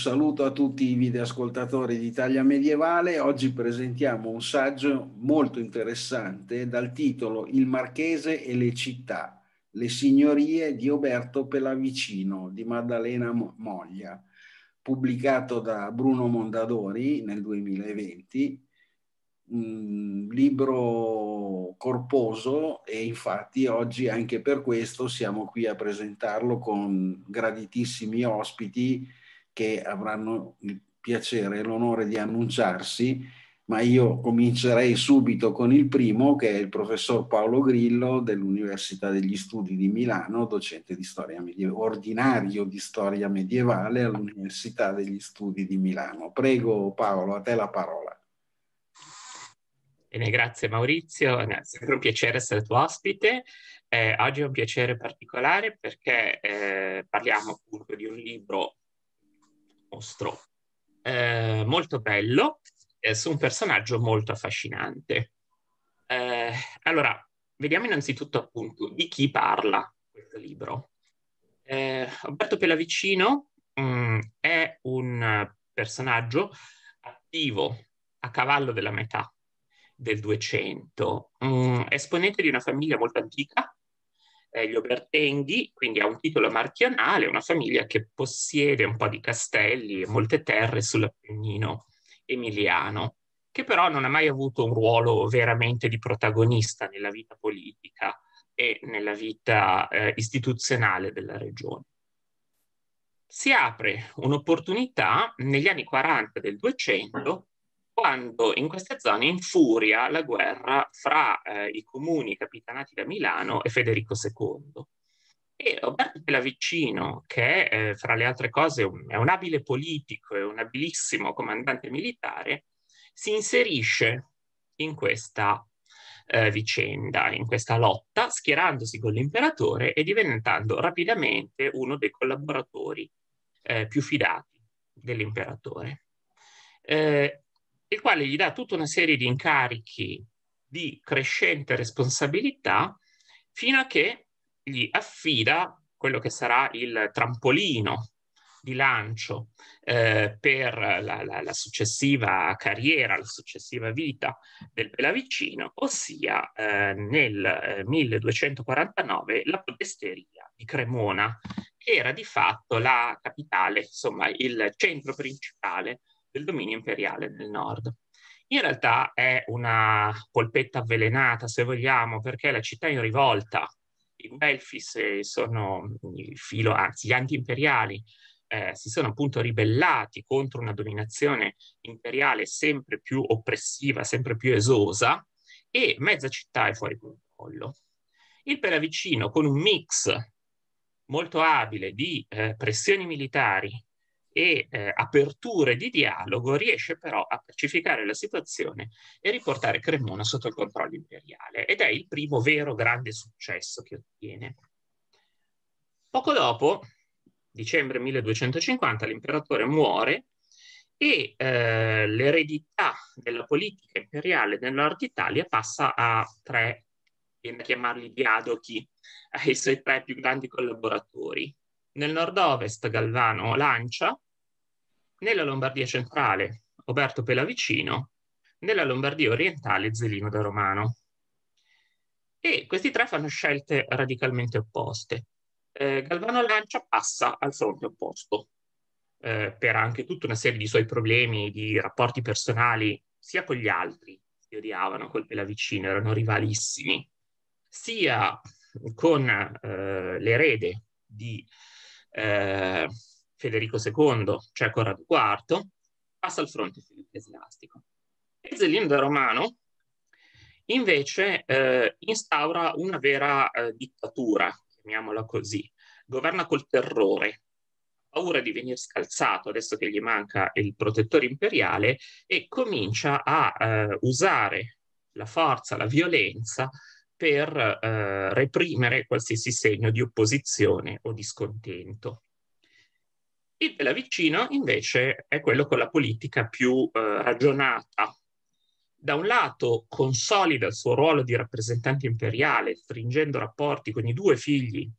saluto a tutti i videoascoltatori di Italia Medievale. Oggi presentiamo un saggio molto interessante dal titolo Il Marchese e le città, le signorie di Oberto Pelavicino di Maddalena Moglia, pubblicato da Bruno Mondadori nel 2020. Un libro corposo e infatti oggi anche per questo siamo qui a presentarlo con graditissimi ospiti che avranno il piacere e l'onore di annunciarsi, ma io comincerei subito con il primo, che è il professor Paolo Grillo dell'Università degli Studi di Milano, docente di storia medievale, ordinario di storia medievale all'Università degli Studi di Milano. Prego Paolo, a te la parola. Bene, grazie Maurizio, è sempre un piacere essere tuo ospite. Eh, oggi è un piacere particolare perché eh, parliamo appunto di un libro mostro eh, molto bello, eh, su un personaggio molto affascinante. Eh, allora, vediamo innanzitutto appunto di chi parla questo libro. Eh, Alberto Pelavicino mh, mm, è un personaggio attivo a cavallo della metà del 200, mh, mm, esponente di una famiglia molto antica eh, gli Obertenghi, quindi ha un titolo marchianale, una famiglia che possiede un po' di castelli e molte terre sull'Appennino emiliano, che però non ha mai avuto un ruolo veramente di protagonista nella vita politica e nella vita eh, istituzionale della regione. Si apre un'opportunità negli anni 40 del 200 quando in queste zone infuria la guerra fra eh, i comuni capitanati da Milano e Federico II. E Roberto Pelavicino, che eh, fra le altre cose è un abile politico e un abilissimo comandante militare, si inserisce in questa eh, vicenda, in questa lotta, schierandosi con l'imperatore e diventando rapidamente uno dei collaboratori eh, più fidati dell'imperatore. Eh, il quale gli dà tutta una serie di incarichi di crescente responsabilità fino a che gli affida quello che sarà il trampolino di lancio eh, per la, la, la, successiva carriera, la successiva vita del Pelavicino, ossia eh, nel 1249 eh, la podesteria di Cremona, che era di fatto la capitale, insomma il centro principale del dominio imperiale nel nord. In realtà è una polpetta avvelenata, se vogliamo, perché la città è in rivolta. I Belfis eh, sono il filo, anzi, gli anti-imperiali eh, si sono appunto ribellati contro una dominazione imperiale sempre più oppressiva, sempre più esosa, e mezza città è fuori controllo. Il Pelavicino, con un mix molto abile di eh, pressioni militari e eh, aperture di dialogo riesce però a pacificare la situazione e riportare Cremona sotto il controllo imperiale ed è il primo vero grande successo che ottiene. Poco dopo, dicembre 1250, l'imperatore muore e eh, l'eredità della politica imperiale del nord Italia passa a tre, viene a chiamarli diadochi, ai suoi tre più grandi collaboratori, nel nord-ovest Galvano Lancia, nella Lombardia centrale Oberto Pelavicino, nella Lombardia orientale Zelino da Romano. E questi tre fanno scelte radicalmente opposte. Eh, Galvano Lancia passa al fronte opposto, eh, per anche tutta una serie di suoi problemi di rapporti personali, sia con gli altri, che odiavano col Pelavicino, erano rivalissimi, sia con eh, l'erede di eh, Federico II, cioè Corrado IV, passa al fronte ecclesiastico. Ezzelino Romano invece eh, instaura una vera eh, dittatura, chiamiamola così, governa col terrore, paura di venire scalzato adesso che gli manca il protettore imperiale e comincia a eh, usare la forza, la violenza per eh, reprimere qualsiasi segno di opposizione o di scontento. Il della vicino invece è quello con la politica più eh, ragionata. Da un lato consolida il suo ruolo di rappresentante imperiale, stringendo rapporti con i due figli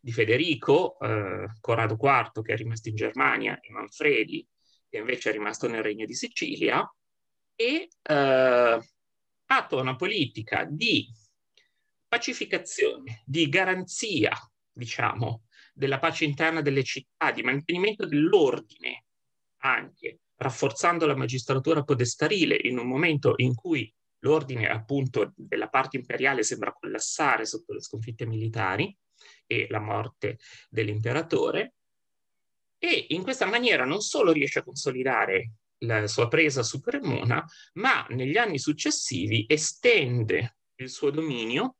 di Federico, eh, Corrado IV che è rimasto in Germania e Manfredi che invece è rimasto nel Regno di Sicilia, e eh, attua una politica di pacificazione, di garanzia, diciamo, della pace interna delle città, di mantenimento dell'ordine anche, rafforzando la magistratura podestarile in un momento in cui l'ordine appunto della parte imperiale sembra collassare sotto le sconfitte militari e la morte dell'imperatore e in questa maniera non solo riesce a consolidare la sua presa su Cremona, ma negli anni successivi estende il suo dominio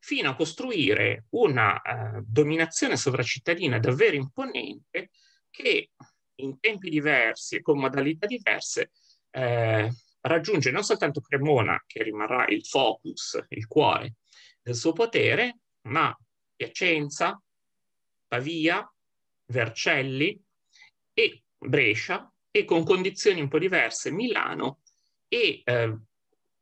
fino a costruire una eh, dominazione sovracittadina davvero imponente che in tempi diversi e con modalità diverse eh, raggiunge non soltanto Cremona, che rimarrà il focus, il cuore del suo potere, ma Piacenza, Pavia, Vercelli e Brescia e con condizioni un po' diverse Milano e eh,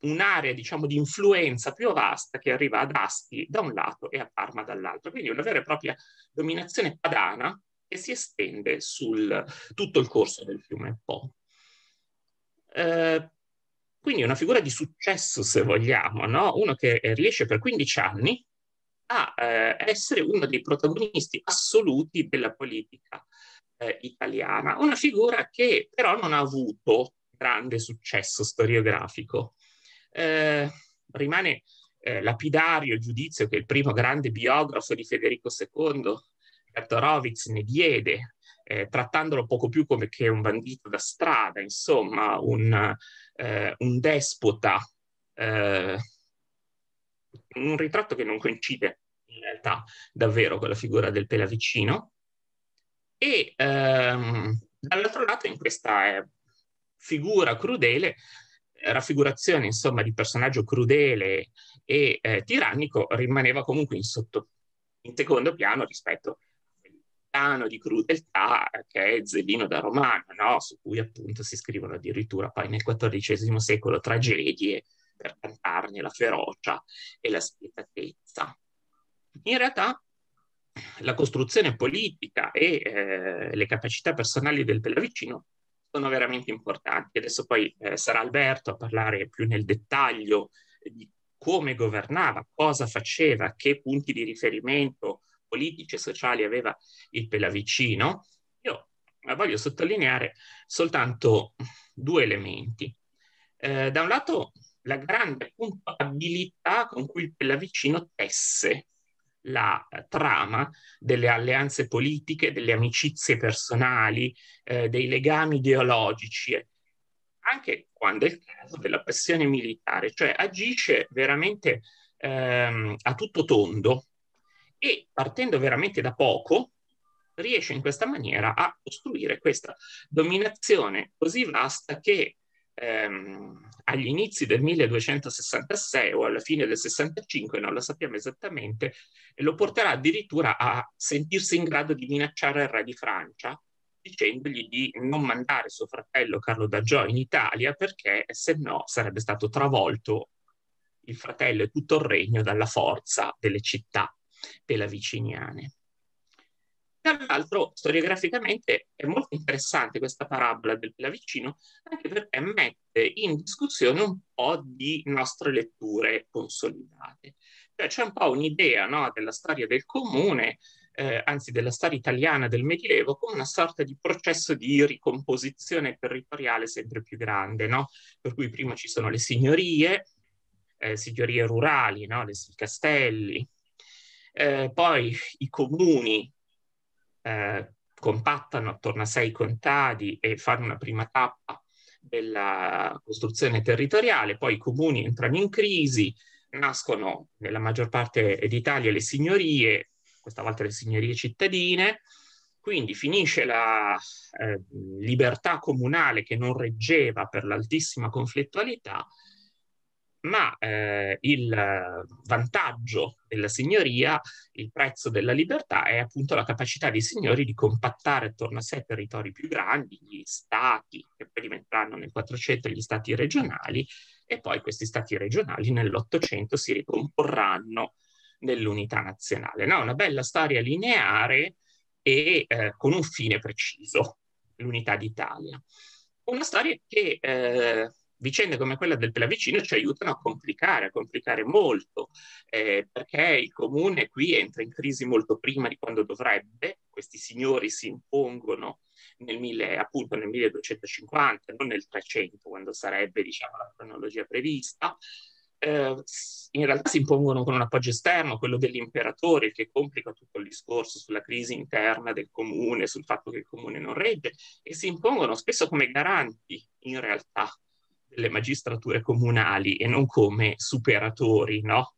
un'area diciamo, di influenza più vasta che arriva ad Asti da un lato e a Parma dall'altro, quindi una vera e propria dominazione padana che si estende su tutto il corso del fiume Po. Eh, quindi una figura di successo, se vogliamo, no? uno che riesce per 15 anni a eh, essere uno dei protagonisti assoluti della politica eh, italiana, una figura che però non ha avuto grande successo storiografico. Eh, rimane eh, lapidario il giudizio che il primo grande biografo di Federico II, Bertorovic, ne diede, eh, trattandolo poco più come che un bandito da strada, insomma, un, eh, un despota, eh, un ritratto che non coincide in realtà davvero con la figura del Pelavicino. E ehm, dall'altro lato in questa figura crudele raffigurazione insomma di personaggio crudele e eh, tirannico rimaneva comunque in, sotto, in secondo piano rispetto al piano di crudeltà che è Zellino da Romano, no? su cui appunto si scrivono addirittura poi nel XIV secolo tragedie per cantarne la ferocia e la spietatezza. In realtà la costruzione politica e eh, le capacità personali del Pellavicino sono veramente importanti. Adesso poi eh, sarà Alberto a parlare più nel dettaglio di come governava, cosa faceva, che punti di riferimento politici e sociali aveva il Pelavicino. Io eh, voglio sottolineare soltanto due elementi. Eh, da un lato la grande abilità con cui il Pelavicino tesse la eh, trama delle alleanze politiche, delle amicizie personali, eh, dei legami ideologici, eh, anche quando è il caso della passione militare, cioè agisce veramente ehm, a tutto tondo e partendo veramente da poco riesce in questa maniera a costruire questa dominazione così vasta che ehm, agli inizi del 1266 o alla fine del 65, non lo sappiamo esattamente, lo porterà addirittura a sentirsi in grado di minacciare il re di Francia, dicendogli di non mandare suo fratello Carlo D'Agio in Italia perché se no sarebbe stato travolto il fratello e tutto il regno dalla forza delle città della viciniane. Tra l'altro, storiograficamente è molto interessante questa parabola del Pilavicino, anche perché mette in discussione un po' di nostre letture consolidate. Cioè, c'è un po' un'idea no, della storia del comune, eh, anzi della storia italiana del Medioevo, come una sorta di processo di ricomposizione territoriale sempre più grande, no? Per cui prima ci sono le signorie, eh, signorie rurali, no? le, i castelli, eh, poi i comuni eh, compattano attorno a sei contadi e fanno una prima tappa della costruzione territoriale, poi i comuni entrano in crisi, nascono nella maggior parte d'Italia le signorie, questa volta le signorie cittadine, quindi finisce la eh, libertà comunale che non reggeva per l'altissima conflittualità ma eh, il vantaggio della signoria, il prezzo della libertà, è appunto la capacità dei signori di compattare attorno a sé territori più grandi, gli stati, che poi diventeranno nel 400 gli stati regionali, e poi questi stati regionali nell'800 si ricomporranno nell'unità nazionale. No, una bella storia lineare e eh, con un fine preciso, l'unità d'Italia. Una storia che eh, vicende come quella del Pelavicino ci aiutano a complicare, a complicare molto, eh, perché il comune qui entra in crisi molto prima di quando dovrebbe, questi signori si impongono nel, mille, appunto nel 1250, non nel 300, quando sarebbe diciamo, la cronologia prevista. Eh, in realtà si impongono con un appoggio esterno, quello dell'imperatore, che complica tutto il discorso sulla crisi interna del comune, sul fatto che il comune non regge, e si impongono spesso come garanti in realtà delle magistrature comunali e non come superatori, no?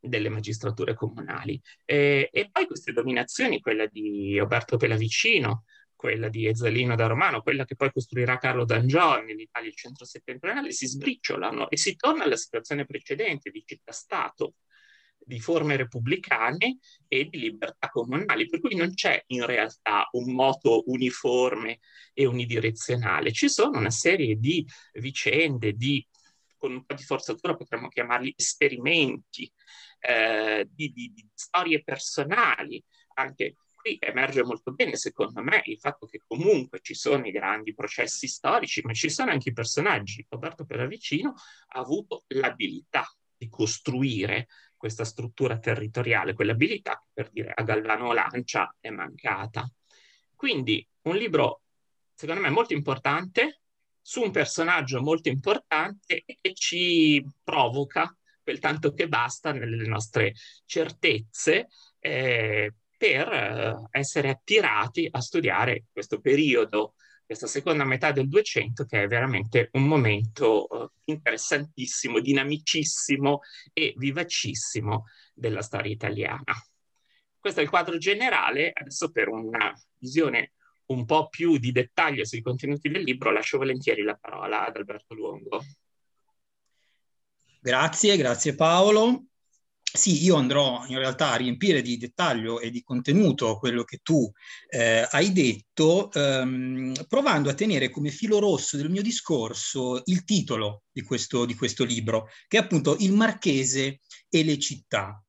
delle magistrature comunali. E, e, poi queste dominazioni, quella di Roberto Pelavicino, quella di Ezzalino da Romano, quella che poi costruirà Carlo in Italia nell'Italia centro-settentrionale, si sbriciolano e si torna alla situazione precedente di città-stato, di forme repubblicane e di libertà comunali, per cui non c'è in realtà un moto uniforme e unidirezionale, ci sono una serie di vicende, di, con un po' di forzatura potremmo chiamarli esperimenti, eh, di, di, di storie personali, anche qui emerge molto bene, secondo me, il fatto che comunque ci sono i grandi processi storici, ma ci sono anche i personaggi. Roberto Peravicino ha avuto l'abilità di costruire questa struttura territoriale, quell'abilità per dire a Galvano Lancia è mancata. Quindi un libro, secondo me, molto importante su un personaggio molto importante che ci provoca quel tanto che basta nelle nostre certezze eh, per eh, essere attirati a studiare questo periodo questa seconda metà del 200 che è veramente un momento uh, interessantissimo, dinamicissimo e vivacissimo della storia italiana. Questo è il quadro generale, adesso per una visione un po' più di dettaglio sui contenuti del libro lascio volentieri la parola ad Alberto Luongo. Grazie, grazie Paolo sì, io andrò in realtà a riempire di dettaglio e di contenuto quello che tu eh, hai detto, ehm, provando a tenere come filo rosso del mio discorso il titolo di questo, di questo libro, che è appunto Il Marchese e le città.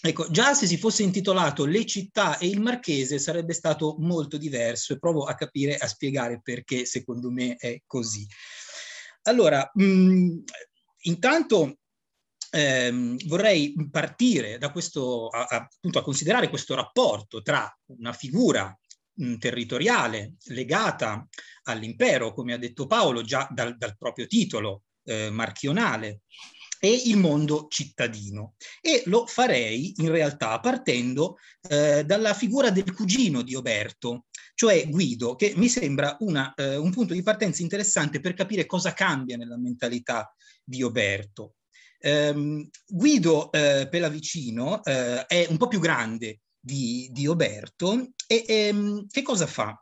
Ecco, già se si fosse intitolato Le città e il marchese sarebbe stato molto diverso e provo a capire, a spiegare perché secondo me è così. Allora, mh, mm, intanto eh, vorrei partire da questo, a, appunto a considerare questo rapporto tra una figura mh, territoriale legata all'impero, come ha detto Paolo già dal, dal proprio titolo eh, marchionale, e il mondo cittadino. E lo farei in realtà partendo eh, dalla figura del cugino di Oberto, cioè Guido, che mi sembra una, eh, un punto di partenza interessante per capire cosa cambia nella mentalità di Oberto. Um, Guido eh, Pelavicino eh, è un po' più grande di, di Oberto e ehm, che cosa fa?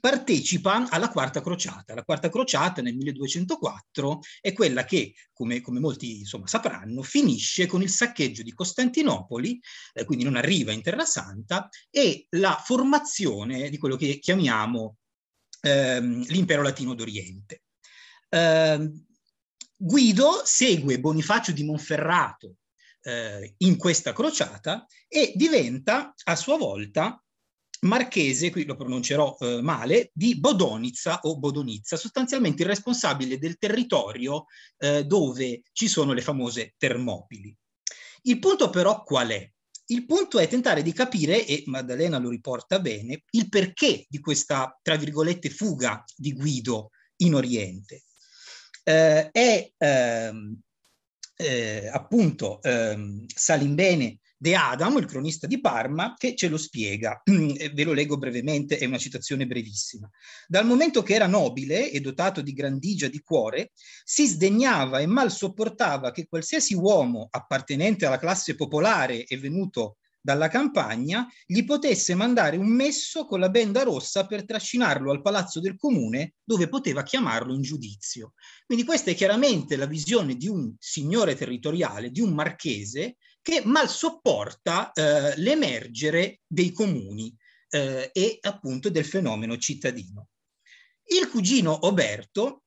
partecipa alla Quarta Crociata. La Quarta Crociata nel 1204 è quella che, come, come molti insomma, sapranno, finisce con il saccheggio di Costantinopoli, eh, quindi non arriva in Terra Santa, e la formazione di quello che chiamiamo ehm, l'impero latino d'Oriente. Ehm, Guido segue Bonifacio di Monferrato eh, in questa crociata e diventa a sua volta marchese, qui lo pronuncerò eh, male, di Bodonizza o Bodonizza, sostanzialmente il responsabile del territorio eh, dove ci sono le famose Termopili. Il punto però qual è? Il punto è tentare di capire, e Maddalena lo riporta bene, il perché di questa, tra virgolette, fuga di Guido in Oriente eh, è ehm, eh, appunto ehm, Salimbene De Adamo, il cronista di Parma, che ce lo spiega. Ve lo leggo brevemente, è una citazione brevissima. Dal momento che era nobile e dotato di grandigia di cuore, si sdegnava e mal sopportava che qualsiasi uomo appartenente alla classe popolare e venuto dalla campagna, gli potesse mandare un messo con la benda rossa per trascinarlo al palazzo del comune dove poteva chiamarlo in giudizio. Quindi questa è chiaramente la visione di un signore territoriale, di un marchese, che mal sopporta eh, l'emergere dei comuni eh, e appunto del fenomeno cittadino. Il cugino Oberto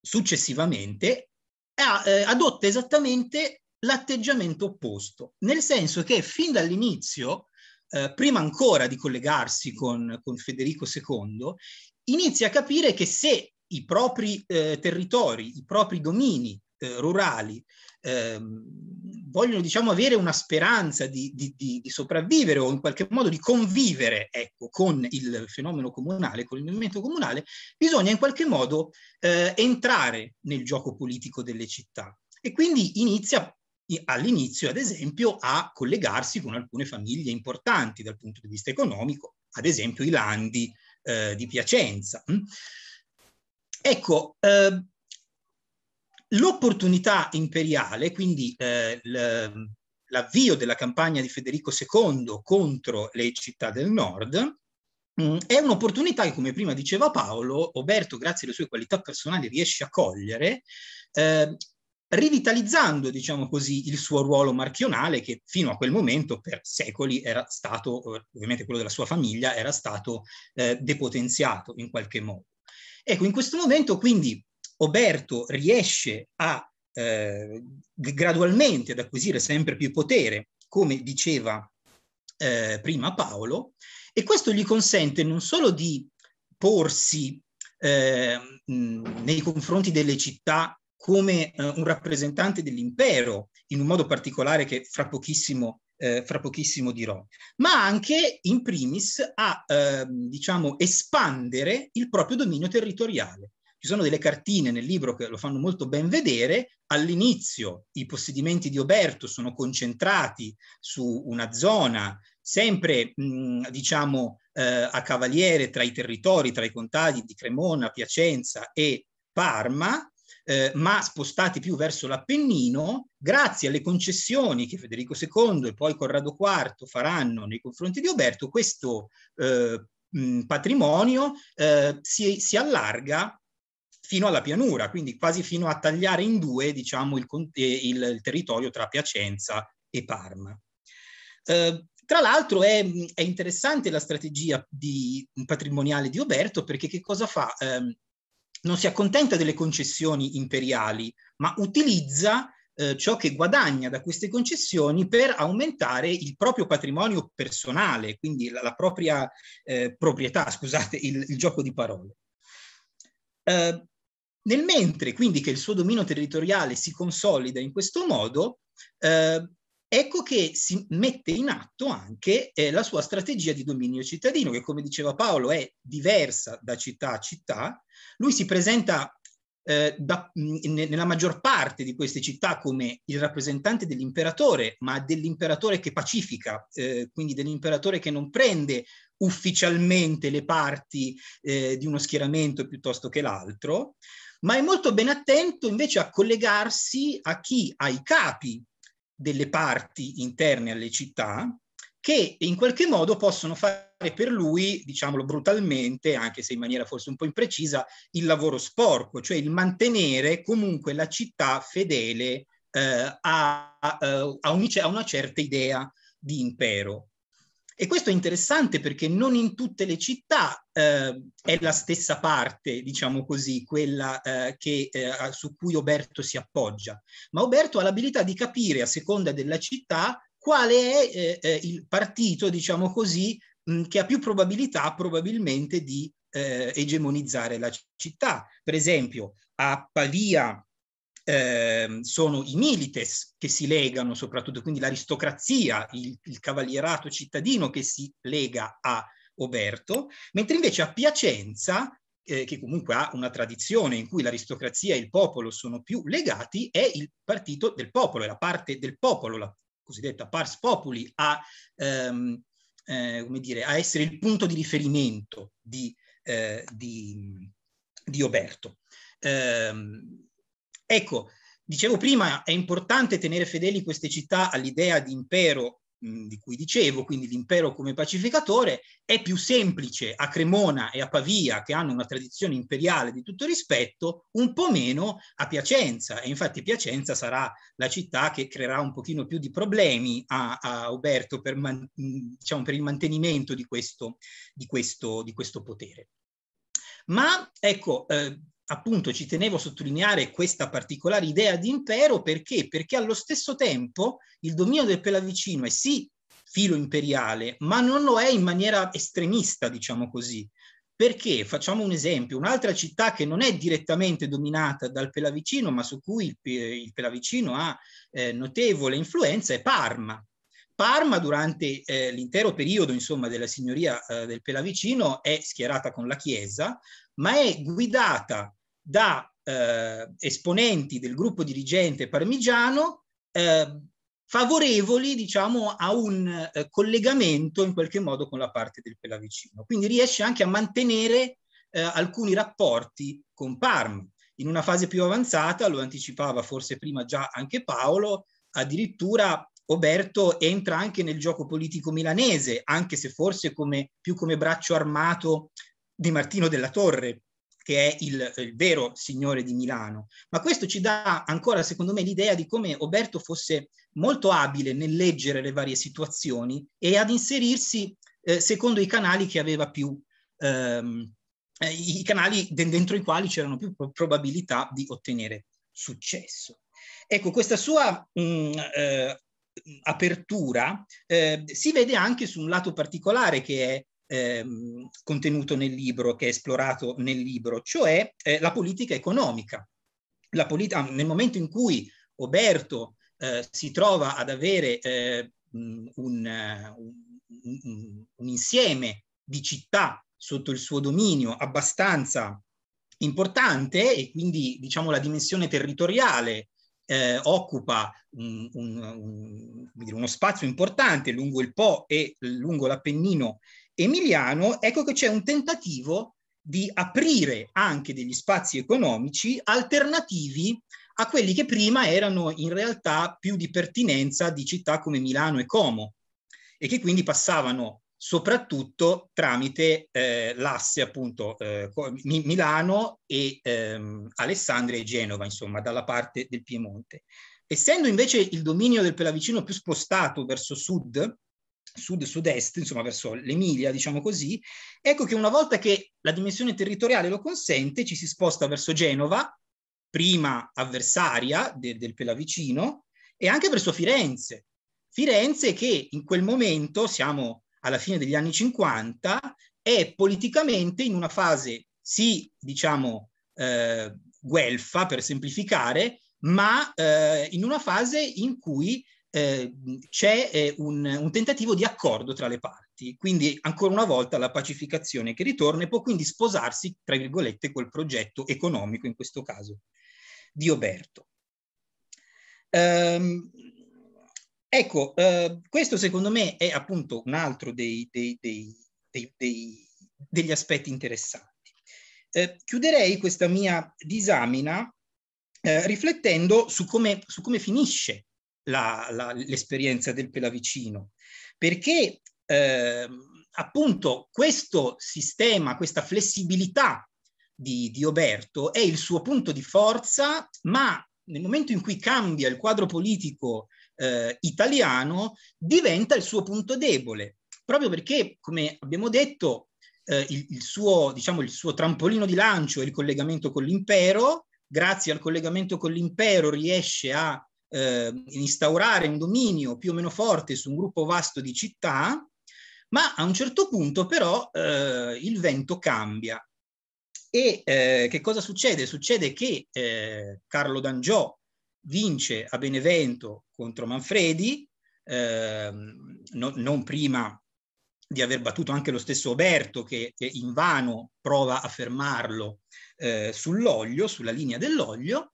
successivamente ha, eh, adotta esattamente l'atteggiamento opposto, nel senso che fin dall'inizio, eh, prima ancora di collegarsi con, con, Federico II, inizia a capire che se i propri eh, territori, i propri domini eh, rurali ehm, vogliono diciamo, avere una speranza di, di, di, di, sopravvivere o in qualche modo di convivere ecco, con il fenomeno comunale, con il movimento comunale, bisogna in qualche modo eh, entrare nel gioco politico delle città. E quindi inizia all'inizio, ad esempio, a collegarsi con alcune famiglie importanti dal punto di vista economico, ad esempio i Landi eh, di Piacenza. Mm? Ecco, eh, l'opportunità imperiale, quindi eh, l'avvio della campagna di Federico II contro le città del nord, mm, è un'opportunità che, come prima diceva Paolo, Oberto, grazie alle sue qualità personali, riesce a cogliere, eh, rivitalizzando, diciamo così, il suo ruolo marchionale che fino a quel momento per secoli era stato, eh, ovviamente quello della sua famiglia, era stato eh, depotenziato in qualche modo. Ecco, in questo momento quindi Oberto riesce a eh, gradualmente ad acquisire sempre più potere, come diceva eh, prima Paolo, e questo gli consente non solo di porsi eh, nei confronti delle città come eh, un rappresentante dell'impero, in un modo particolare che fra pochissimo, eh, fra pochissimo dirò, ma anche in primis a eh, diciamo, espandere il proprio dominio territoriale. Ci sono delle cartine nel libro che lo fanno molto ben vedere. All'inizio i possedimenti di Oberto sono concentrati su una zona sempre, mh, mm, diciamo, eh, a cavaliere tra i territori, tra i contadini di Cremona, Piacenza e Parma, eh, ma spostati più verso l'Appennino, grazie alle concessioni che Federico II e poi Corrado IV faranno nei confronti di Oberto, questo eh, mh, patrimonio eh, si, si allarga fino alla pianura, quindi quasi fino a tagliare in due diciamo, il, eh, il, il territorio tra Piacenza e Parma. Eh, tra l'altro è, è, interessante la strategia di, patrimoniale di Oberto perché che cosa fa? Eh, non si accontenta delle concessioni imperiali, ma utilizza eh, ciò che guadagna da queste concessioni per aumentare il proprio patrimonio personale, quindi la, la propria eh, proprietà, scusate il, il, gioco di parole. Eh, nel mentre quindi che il suo dominio territoriale si consolida in questo modo, eh, ecco che si mette in atto anche eh, la sua strategia di dominio cittadino, che come diceva Paolo è diversa da città a città. Lui si presenta eh, da, n- nella maggior parte di queste città come il rappresentante dell'imperatore, ma dell'imperatore che pacifica, eh, quindi dell'imperatore che non prende ufficialmente le parti eh, di uno schieramento piuttosto che l'altro, ma è molto ben attento invece a collegarsi a chi, ai capi delle parti interne alle città che in qualche modo possono fare per lui, diciamolo brutalmente, anche se in maniera forse un po' imprecisa, il lavoro sporco, cioè il mantenere comunque la città fedele eh, a, eh, a, un, a una certa idea di impero. E questo è interessante perché non in tutte le città eh, è la stessa parte, diciamo così, quella eh, che, eh, su cui Oberto si appoggia, ma Oberto ha l'abilità di capire a seconda della città qual è eh, eh, il partito, diciamo così, mh, che ha più probabilità probabilmente di eh, egemonizzare la città. Per esempio, a Pavia eh, sono i milites che si legano soprattutto, quindi l'aristocrazia, il, il cavalierato cittadino che si lega a Oberto, mentre invece a Piacenza eh, che comunque ha una tradizione in cui l'aristocrazia e il popolo sono più legati, è il partito del popolo, è la parte del popolo, la cosiddetta pars populi, a, ehm, eh, dire, a essere il punto di riferimento di, eh, di, di Oberto. Ehm, Ecco, dicevo prima, è importante tenere fedeli queste città all'idea di impero di cui dicevo, quindi l'impero come pacificatore, è più semplice a Cremona e a Pavia, che hanno una tradizione imperiale di tutto rispetto, un po' meno a Piacenza. E infatti Piacenza sarà la città che creerà un pochino più di problemi a, a Oberto per, man, diciamo, per, il mantenimento di questo, di questo, di questo potere. Ma ecco, eh, appunto ci tenevo a sottolineare questa particolare idea di impero perché? Perché allo stesso tempo il dominio del Pelavicino è sì filo imperiale, ma non lo è in maniera estremista, diciamo così. Perché, facciamo un esempio, un'altra città che non è direttamente dominata dal Pelavicino, ma su cui il, Pelavicino ha eh, notevole influenza, è Parma. Parma durante eh, l'intero periodo insomma, della signoria eh, del Pelavicino è schierata con la Chiesa, ma è guidata da eh, esponenti del gruppo dirigente parmigiano eh, favorevoli diciamo, a un eh, collegamento in qualche modo con la parte del Pelavicino. Quindi riesce anche a mantenere eh, alcuni rapporti con Parma. In una fase più avanzata, lo anticipava forse prima già anche Paolo, addirittura Oberto entra anche nel gioco politico milanese, anche se forse come, più come braccio armato di Martino della Torre, che è il, eh, il, vero signore di Milano. Ma questo ci dà ancora, secondo me, l'idea di come Oberto fosse molto abile nel leggere le varie situazioni e ad inserirsi eh, secondo i canali che aveva più, ehm, eh, i canali dentro i quali c'erano più probabilità di ottenere successo. Ecco, questa sua mh, mm, eh, apertura eh, si vede anche su un lato particolare che è Ehm, contenuto nel libro, che è esplorato nel libro, cioè eh, la politica economica. La polit- ah, nel momento in cui Oberto eh, si trova ad avere eh, un, un, un, un insieme di città sotto il suo dominio abbastanza importante e quindi diciamo la dimensione territoriale eh, occupa un, un, un, uno spazio importante lungo il Po e lungo l'Appennino Emiliano, ecco che c'è un tentativo di aprire anche degli spazi economici alternativi a quelli che prima erano in realtà più di pertinenza di città come Milano e Como e che quindi passavano soprattutto tramite eh, l'asse appunto eh, Milano e ehm, Alessandria e Genova, insomma, dalla parte del Piemonte. Essendo invece il dominio del Pelavicino più spostato verso sud, sud-sud-est, insomma verso l'Emilia, diciamo così, ecco che una volta che la dimensione territoriale lo consente, ci si sposta verso Genova, prima avversaria de- del Pelavicino, e anche verso Firenze. Firenze che in quel momento, siamo alla fine degli anni 50, è politicamente in una fase, sì, diciamo, eh, guelfa, per semplificare, ma eh, in una fase in cui Ehm, c'è eh, un, un, tentativo di accordo tra le parti, quindi ancora una volta la pacificazione che ritorna e può quindi sposarsi, tra virgolette, col progetto economico, in questo caso, di Oberto. Ehm, ecco, eh, questo secondo me è appunto un altro dei, dei, dei, degli aspetti interessanti. Eh, chiuderei questa mia disamina eh, riflettendo su come, su come finisce l'esperienza del Pelavicino, perché eh, appunto questo sistema, questa flessibilità di, di Oberto è il suo punto di forza, ma nel momento in cui cambia il quadro politico eh, italiano, diventa il suo punto debole, proprio perché, come abbiamo detto, eh, il, il, suo, diciamo, il suo trampolino di lancio è il collegamento con l'impero, grazie al collegamento con l'impero riesce a eh, instaurare un dominio più o meno forte su un gruppo vasto di città, ma a un certo punto però eh, il vento cambia. E eh, che cosa succede? Succede che eh, Carlo d'Angiò vince a Benevento contro Manfredi, ehm, no, non prima di aver battuto anche lo stesso Oberto che, che invano prova a fermarlo eh, sull'olio, sulla linea dell'olio,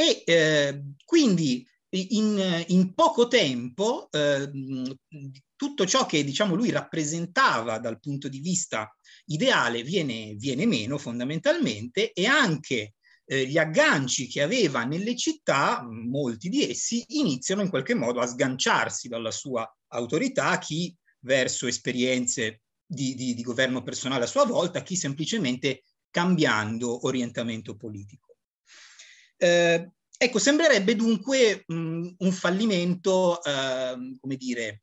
e eh, quindi in, in, poco tempo eh, tutto ciò che diciamo, lui rappresentava dal punto di vista ideale viene, viene meno fondamentalmente e anche eh, gli agganci che aveva nelle città, molti di essi, iniziano in qualche modo a sganciarsi dalla sua autorità, chi verso esperienze di, di, di governo personale a sua volta, chi semplicemente cambiando orientamento politico. Eh, ecco, sembrerebbe dunque mh, un fallimento, eh, come dire,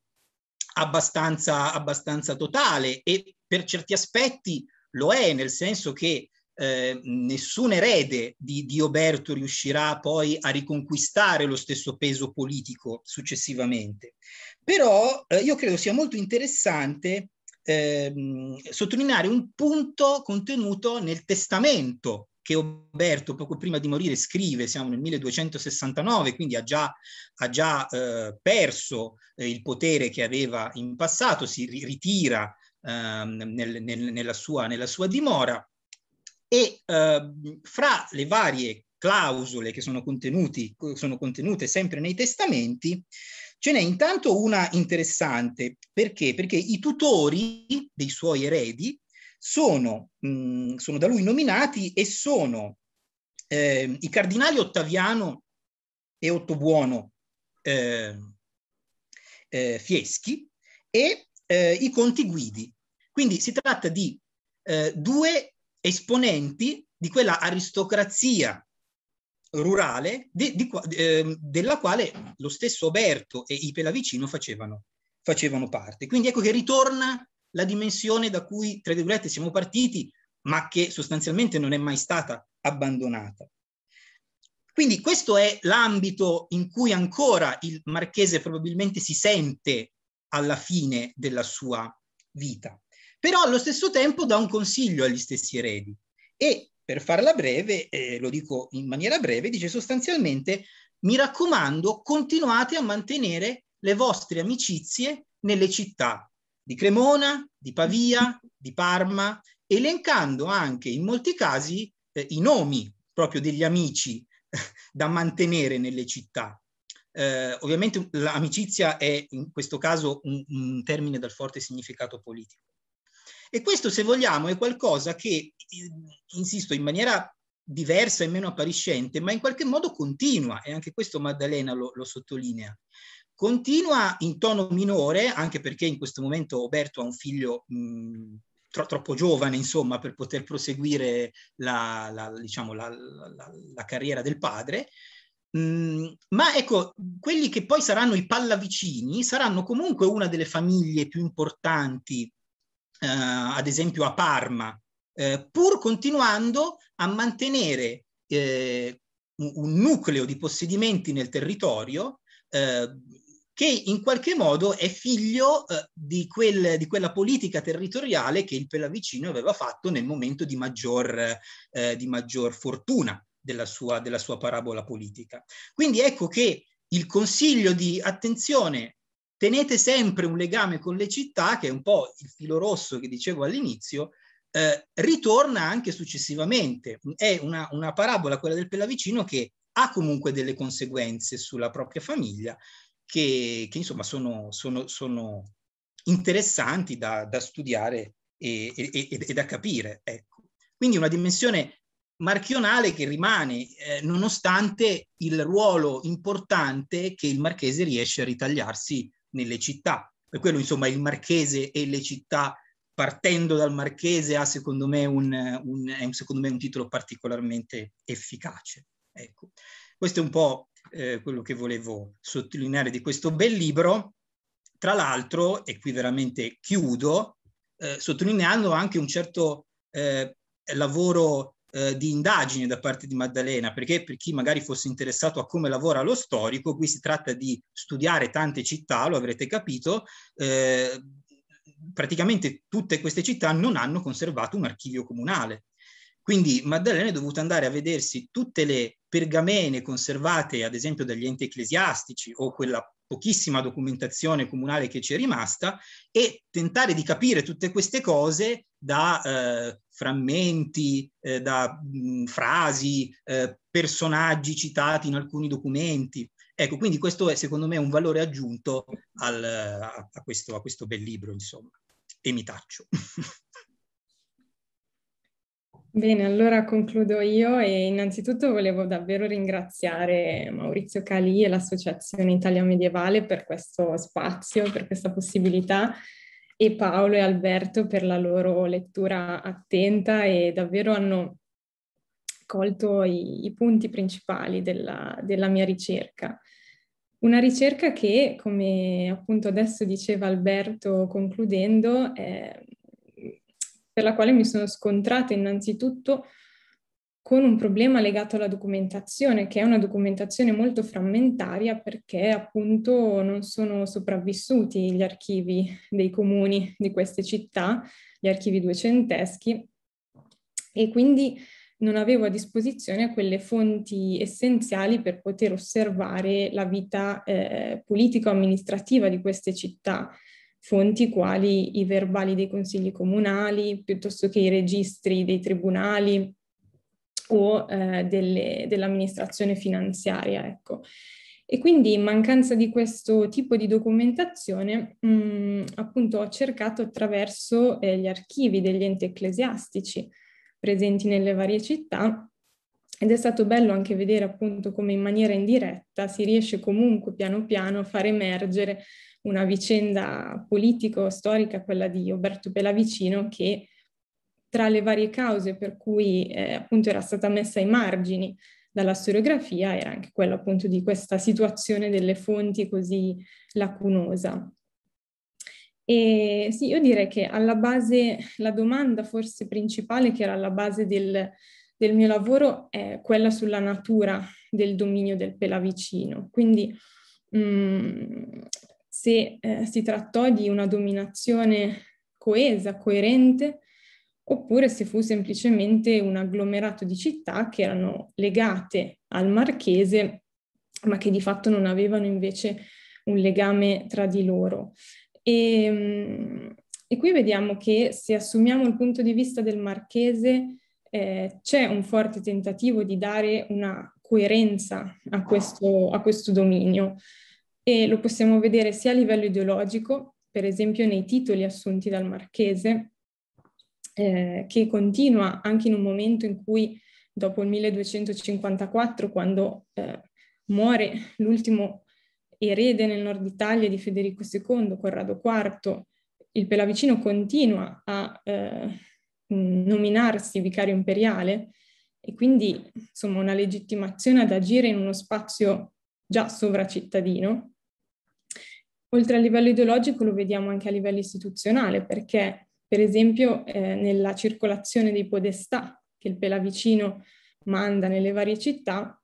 abbastanza, abbastanza, totale e per certi aspetti lo è, nel senso che eh, nessun erede di, di Oberto riuscirà poi a riconquistare lo stesso peso politico successivamente. Però eh, io credo sia molto interessante ehm, sottolineare un punto contenuto nel testamento che Oberto poco prima di morire scrive, siamo nel 1269, quindi ha già, ha già eh, perso eh, il potere che aveva in passato, si ritira ehm, nel, nel, nella, sua, nella, sua, dimora e ehm, fra le varie clausole che sono, sono contenute sempre nei testamenti, Ce n'è intanto una interessante, perché? Perché i tutori dei suoi eredi sono, mh, mm, sono da lui nominati e sono eh, i cardinali Ottaviano e Ottobuono eh, eh, Fieschi e eh, i conti Guidi. Quindi si tratta di eh, due esponenti di quella aristocrazia rurale di, di, eh, della quale lo stesso Oberto e i Pelavicino facevano, facevano, parte. Quindi ecco che ritorna la dimensione da cui, tra virgolette, siamo partiti, ma che sostanzialmente non è mai stata abbandonata. Quindi questo è l'ambito in cui ancora il marchese probabilmente si sente alla fine della sua vita. Però allo stesso tempo dà un consiglio agli stessi eredi e per farla breve, eh, lo dico in maniera breve, dice sostanzialmente mi raccomando continuate a mantenere le vostre amicizie nelle città di Cremona, di Pavia, di Parma, elencando anche in molti casi eh, i nomi proprio degli amici da mantenere nelle città. Eh, ovviamente l'amicizia è in questo caso un, un termine dal forte significato politico. E questo, se vogliamo, è qualcosa che, eh, insisto, in maniera diversa e meno appariscente, ma in qualche modo continua, e anche questo Maddalena lo, lo sottolinea. Continua in tono minore, anche perché in questo momento Oberto ha un figlio mh, tro- troppo giovane, insomma, per poter proseguire la, la, diciamo, la, la carriera del padre. Mh, ma ecco, quelli che poi saranno i pallavicini saranno comunque una delle famiglie più importanti, eh, ad esempio a Parma, eh, pur continuando a mantenere eh, un, un nucleo di possedimenti nel territorio eh, che in qualche modo è figlio eh, di, quel, di, quella politica territoriale che il Pellavicino aveva fatto nel momento di maggior, eh, di maggior fortuna della sua, della sua parabola politica. Quindi ecco che il consiglio di attenzione, tenete sempre un legame con le città, che è un po' il filo rosso che dicevo all'inizio, eh, ritorna anche successivamente. È una, una parabola, quella del Pellavicino, che ha comunque delle conseguenze sulla propria famiglia, che, che insomma sono, sono, sono interessanti da, da studiare e, e, e, da capire. Ecco. Quindi una dimensione marchionale che rimane eh, nonostante il ruolo importante che il marchese riesce a ritagliarsi nelle città. Per quello insomma il marchese e le città partendo dal marchese ha secondo me un, un, un, secondo me un titolo particolarmente efficace. Ecco. Questo è un po' eh, quello che volevo sottolineare di questo bel libro, tra l'altro, e qui veramente chiudo, eh, sottolineando anche un certo eh, lavoro eh, di indagine da parte di Maddalena, perché per chi magari fosse interessato a come lavora lo storico, qui si tratta di studiare tante città, lo avrete capito, eh, praticamente tutte queste città non hanno conservato un archivio comunale. Quindi Maddalena è dovuta andare a vedersi tutte le pergamene conservate ad esempio dagli enti ecclesiastici o quella pochissima documentazione comunale che ci è rimasta e tentare di capire tutte queste cose da eh, frammenti, eh, da mh, mm, frasi, eh, personaggi citati in alcuni documenti. Ecco, quindi questo è secondo me un valore aggiunto al, a, questo, a questo bel libro, insomma, e mi taccio. Bene, allora concludo io e innanzitutto volevo davvero ringraziare Maurizio Cali e l'Associazione Italia Medievale per questo spazio, per questa possibilità e Paolo e Alberto per la loro lettura attenta e davvero hanno colto i, i punti principali della, della mia ricerca. Una ricerca che, come appunto adesso diceva Alberto concludendo, eh, per la quale mi sono scontrata innanzitutto con un problema legato alla documentazione, che è una documentazione molto frammentaria perché appunto non sono sopravvissuti gli archivi dei comuni di queste città, gli archivi duecenteschi, e quindi non avevo a disposizione quelle fonti essenziali per poter osservare la vita eh, politico-amministrativa di queste città fonti quali i verbali dei consigli comunali, piuttosto che i registri dei tribunali o eh, delle, dell'amministrazione finanziaria. Ecco. E quindi in mancanza di questo tipo di documentazione, mh, mm, appunto ho cercato attraverso eh, gli archivi degli enti ecclesiastici presenti nelle varie città ed è stato bello anche vedere appunto come in maniera indiretta si riesce comunque piano piano a far emergere una vicenda politico-storica, quella di Roberto Pelavicino, che tra le varie cause per cui eh, appunto era stata messa ai margini dalla storiografia era anche quella appunto di questa situazione delle fonti così lacunosa. E sì, io direi che alla base, la domanda forse principale che era alla base del, del mio lavoro è quella sulla natura del dominio del Pelavicino. Quindi mh, mm, se eh, si trattò di una dominazione coesa, coerente, oppure se fu semplicemente un agglomerato di città che erano legate al marchese, ma che di fatto non avevano invece un legame tra di loro. E, ehm, e qui vediamo che se assumiamo il punto di vista del marchese, eh, c'è un forte tentativo di dare una coerenza a questo, a questo dominio e lo possiamo vedere sia a livello ideologico, per esempio nei titoli assunti dal Marchese, eh, che continua anche in un momento in cui dopo il 1254, quando eh, muore l'ultimo erede nel nord Italia di Federico II, Corrado IV, il Pelavicino continua a eh, nominarsi vicario imperiale e quindi insomma una legittimazione ad agire in uno spazio già sovracittadino Oltre a livello ideologico lo vediamo anche a livello istituzionale, perché per esempio eh, nella circolazione dei podestà che il Pelavicino manda nelle varie città,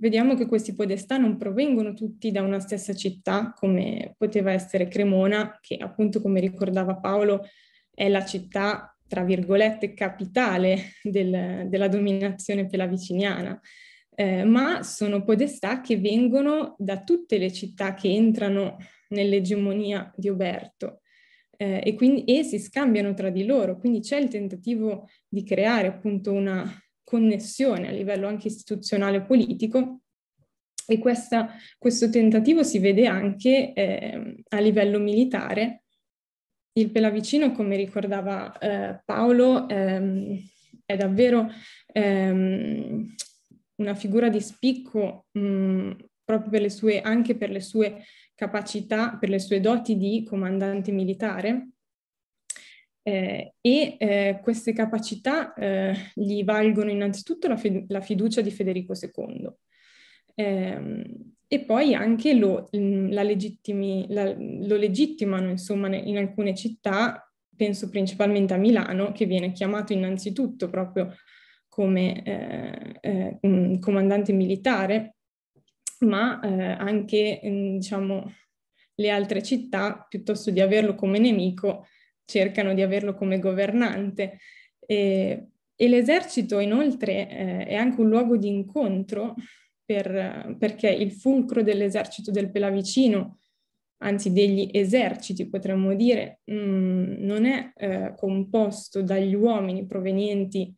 vediamo che questi podestà non provengono tutti da una stessa città, come poteva essere Cremona, che appunto, come ricordava Paolo, è la città, tra virgolette, capitale del, della dominazione pelaviciniana eh, ma sono podestà che vengono da tutte le città che entrano nell'egemonia di Oberto eh, e, quindi, e si scambiano tra di loro, quindi c'è il tentativo di creare appunto una connessione a livello anche istituzionale e politico e questa, questo tentativo si vede anche eh, a livello militare. Il Pelavicino, come ricordava eh, Paolo, ehm, è davvero ehm, una figura di spicco mh, mm, proprio per le sue, anche per le sue capacità, per le sue doti di comandante militare. Eh, e eh, queste capacità eh, gli valgono innanzitutto la, fid- la fiducia di Federico II ehm, e poi anche lo, mm, la legittimi, la, lo legittimano insomma, in alcune città, penso principalmente a Milano, che viene chiamato innanzitutto proprio come eh, eh, comandante militare, ma eh, anche mm, diciamo, le altre città, piuttosto di averlo come nemico, cercano di averlo come governante. E, e l'esercito inoltre eh, è anche un luogo di incontro per, perché il fulcro dell'esercito del Pelavicino, anzi degli eserciti potremmo dire, mh, mm, non è eh, composto dagli uomini provenienti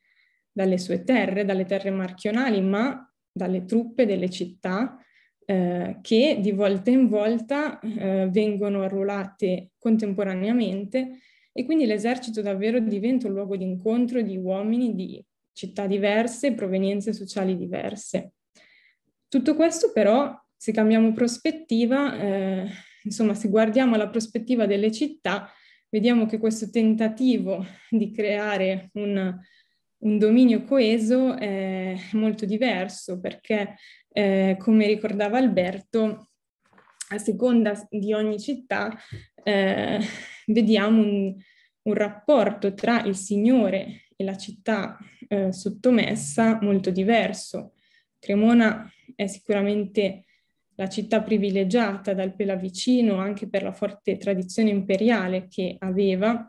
dalle sue terre, dalle terre marchionali, ma dalle truppe delle città eh, che di volta in volta eh, vengono arruolate contemporaneamente e quindi l'esercito davvero diventa un luogo di incontro di uomini di città diverse, provenienze sociali diverse. Tutto questo però, se cambiamo prospettiva, eh, insomma, se guardiamo la prospettiva delle città, vediamo che questo tentativo di creare un un dominio coeso è molto diverso perché, eh, come ricordava Alberto, a seconda di ogni città eh, vediamo un, un, rapporto tra il Signore e la città eh, sottomessa molto diverso. Cremona è sicuramente la città privilegiata dal Pelavicino anche per la forte tradizione imperiale che aveva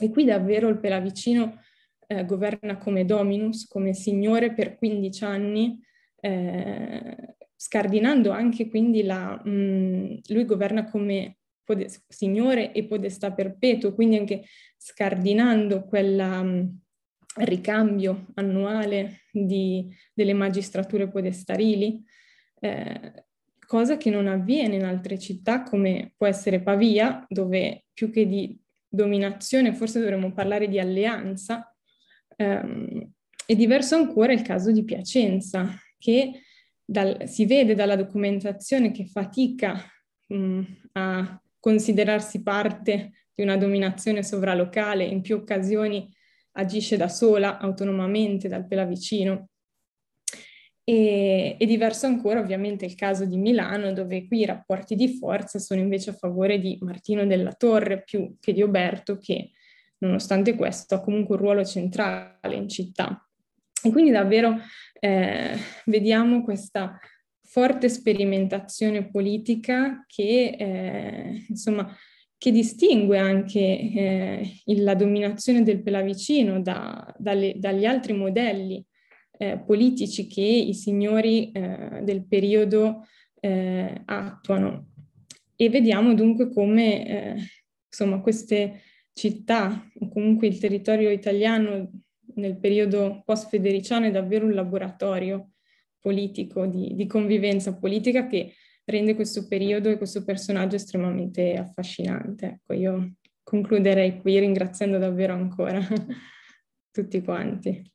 e qui davvero il Pelavicino eh, governa come dominus, come signore per 15 anni, eh, scardinando anche quindi la... Mh, mm, lui governa come pode- signore e podestà perpetuo, quindi anche scardinando quel mm, ricambio annuale di, delle magistrature podestarili, eh, cosa che non avviene in altre città come può essere Pavia, dove più che di dominazione forse dovremmo parlare di alleanza Um, è diverso ancora il caso di Piacenza, che dal, si vede dalla documentazione che fatica mh, a considerarsi parte di una dominazione sovralocale, in più occasioni agisce da sola, autonomamente, dal Pelavicino. E, è diverso ancora ovviamente il caso di Milano, dove qui i rapporti di forza sono invece a favore di Martino della Torre più che di Oberto, che nonostante questo ha comunque un ruolo centrale in città. E quindi davvero eh, vediamo questa forte sperimentazione politica che, eh, insomma, che distingue anche eh, la dominazione del Pelavicino da, dalle, dagli altri modelli eh, politici che i signori eh, del periodo eh, attuano. E vediamo dunque come eh, insomma, queste città o comunque il territorio italiano nel periodo post-federiciano è davvero un laboratorio politico, di, di convivenza politica che rende questo periodo e questo personaggio estremamente affascinante. Ecco, io concluderei qui ringraziando davvero ancora tutti quanti.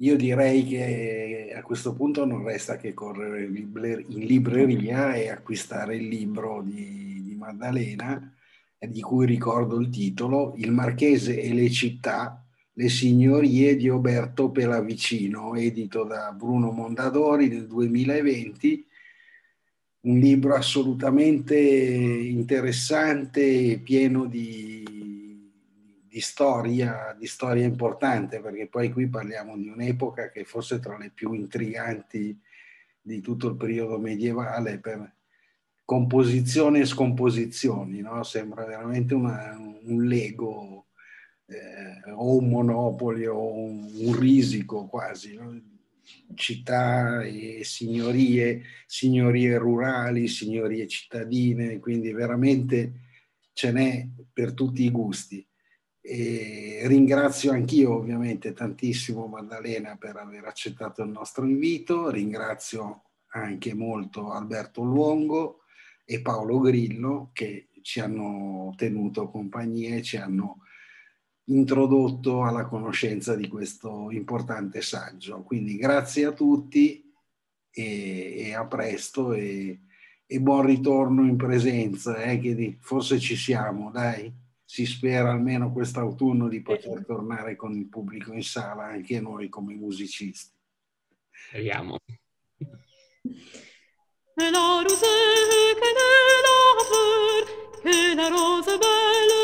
Io direi che a questo punto non resta che correre in libreria e acquistare il libro di, di Maddalena di cui ricordo il titolo, Il Marchese e le città, le signorie di Oberto Pelavicino, edito da Bruno Mondadori nel 2020, un libro assolutamente interessante e pieno di, di, storia, di storia importante, perché poi qui parliamo di un'epoca che forse tra le più intriganti di tutto il periodo medievale per, composizioni e scomposizioni, no? sembra veramente una, un lego eh, o un monopoli o un, un risico quasi, no? città e signorie, signorie rurali, signorie cittadine, quindi veramente ce n'è per tutti i gusti. E ringrazio anch'io ovviamente tantissimo Maddalena per aver accettato il nostro invito, ringrazio anche molto Alberto Luongo e Paolo Grillo che ci hanno tenuto compagnia e ci hanno introdotto alla conoscenza di questo importante saggio. Quindi grazie a tutti e, e a presto e, e, buon ritorno in presenza, eh, che forse ci siamo, dai. Si spera almeno quest'autunno di poter tornare con il pubblico in sala, anche noi come musicisti. Speriamo. Que la rose, que la fleur, que la rose belle